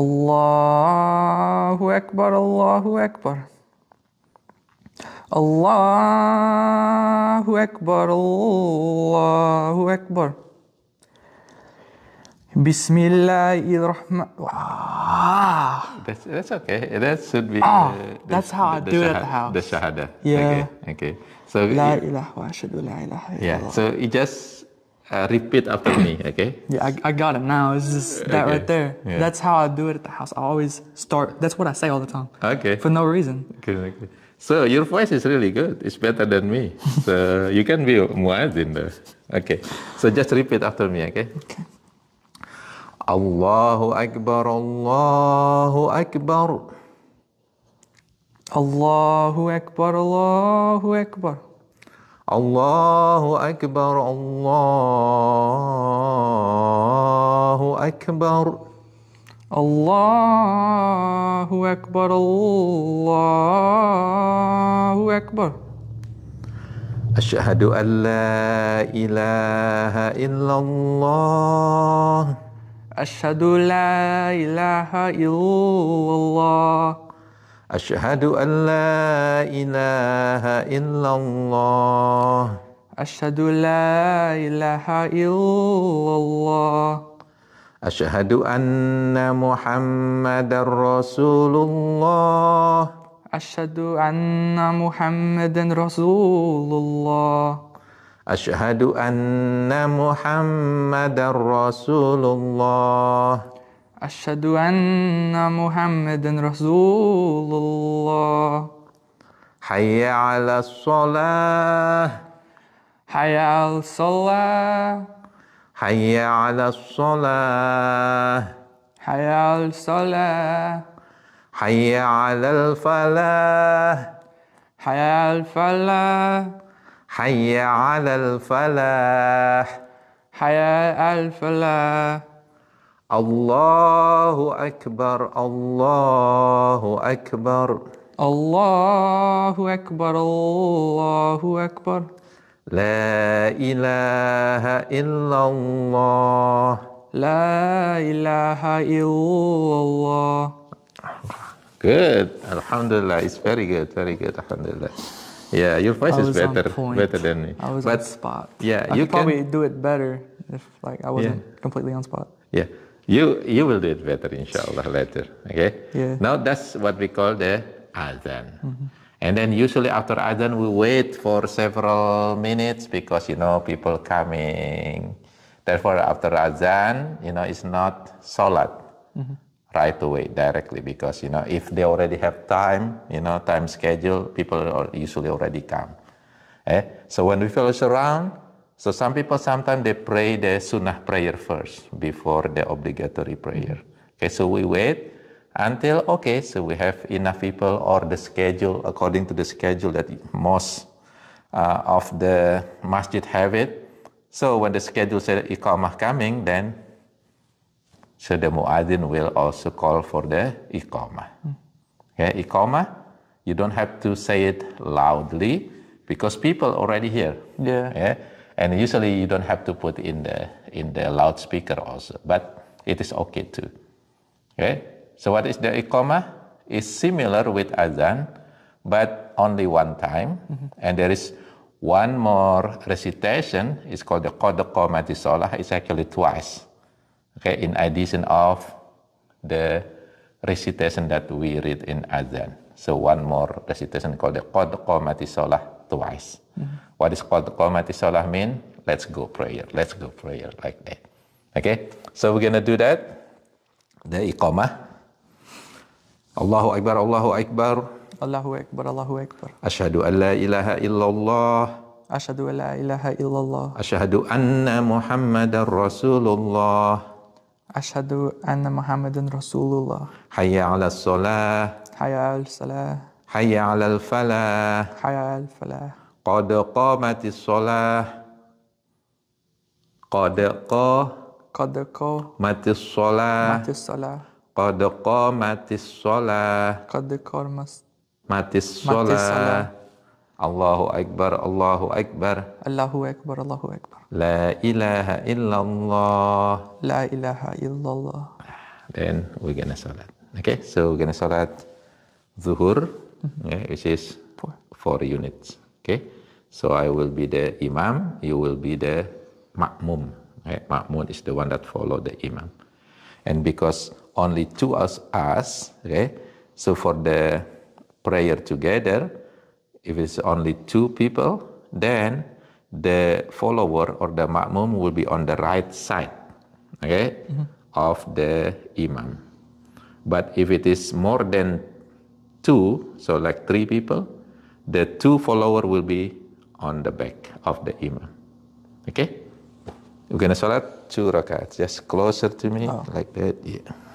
الله أكبر الله أكبر الله أكبر الله أكبر بسم الله الرحمن wow. that's, that's okay that should be ah, uh, that's how I do it at the house the shahada yeah okay, okay. so la ilaha wa ashhadu la ilaha yeah so you just Uh, repeat after me, okay? Yeah, I, I got it now. It's just that okay. right there. Yeah. That's how I do it at the house. I always start. That's what I say all the time. Okay. For no reason. Okay, okay. So your voice is really good. It's better than me. so you can be muadzin though. Okay. So just repeat after me, okay? Okay. Allahu Akbar, Allahu Akbar. Allahu Akbar, Allahu Akbar. الله أكبر الله أكبر الله أكبر الله أكبر أشهد أن لا إله إلا الله أشهد لا إله إلا الله أشهد أن لا إله إلا الله أشهد لا إله إلا الله أشهد أن محمد رسول الله أشهد أن محمد رسول الله أشهد أن محمد رسول الله أشهد أن محمد رسول الله حي على الصلاة حي على الصلاة حي على الصلاة حي على الصلاة حي على الفلاح حي على الفلاح حي على الفلاح حي على الفلاح Allahu Akbar, Allahu Akbar. Allahu Akbar, Allahu Akbar. La ilaha illallah. La ilaha illallah. Good. Alhamdulillah. It's very good. Very good. Alhamdulillah. Yeah, your voice is better, better than me. I was but, on spot. Yeah, I you could can... probably do it better if like I wasn't yeah. completely on spot. Yeah. You you will do it better, inshallah, later. Okay. Yeah. Now that's what we call the adhan. Mm-hmm. And then usually after adhan we wait for several minutes because you know people coming. Therefore, after adhan, you know it's not salat mm-hmm. right away directly because you know if they already have time, you know time schedule, people usually already come. Eh? So when we fellowship around so some people sometimes they pray the sunnah prayer first before the obligatory prayer. Mm-hmm. Okay, so we wait until okay, so we have enough people or the schedule according to the schedule that most uh, of the masjid have it. So when the schedule said iqamah coming, then so the muadzin will also call for the iqamah. Mm-hmm. Okay, iqamah, you don't have to say it loudly because people already hear. Yeah. yeah? and usually you don't have to put in the in the loudspeaker also but it is okay too okay so what is the ikoma? is similar with azan, but only one time mm-hmm. and there is one more recitation is called the qadaqamati salah it's actually twice okay in addition of the recitation that we read in azan, so one more recitation called the qadaqamati salah twice mm-hmm. what is called the Kolmatisolah mean? Let's go prayer, let's go prayer, like that. Okay, so we're gonna do that. The iqamah. Allahu Akbar, Allahu Akbar. Allahu Akbar, Allahu Akbar. Ashadu an la ilaha illallah. Ashadu an la ilaha illallah. Ashadu anna Muhammadan Rasulullah. Ashadu anna Muhammadan Rasulullah. Hayya ala salah. Hayya ala salah. Hayya ala al falah. Hayya ala al falah. Qad qamatis sholah Qad qa Qad qa Matis sholah Matis sholah Qad qamatis sholah Qad qamas Matis sholah Allahu Akbar, Allahu Akbar. Allahu Akbar, Allahu Akbar. La ilaha illallah. La ilaha illallah. Then we're gonna salat. Okay, so we're gonna salat zuhur, okay, mm-hmm. which is four units. Okay. So I will be the imam, you will be the makmum. Right? is the one that follow the imam. And because only two of us, okay, so for the prayer together, if it's only two people, then the follower or the makmum will be on the right side, okay, mm -hmm. of the imam. But if it is more than two, so like three people, the two follower will be on the back of the imam. Okay? We're gonna salat two rakats. Just closer to me, oh. like that. Yeah.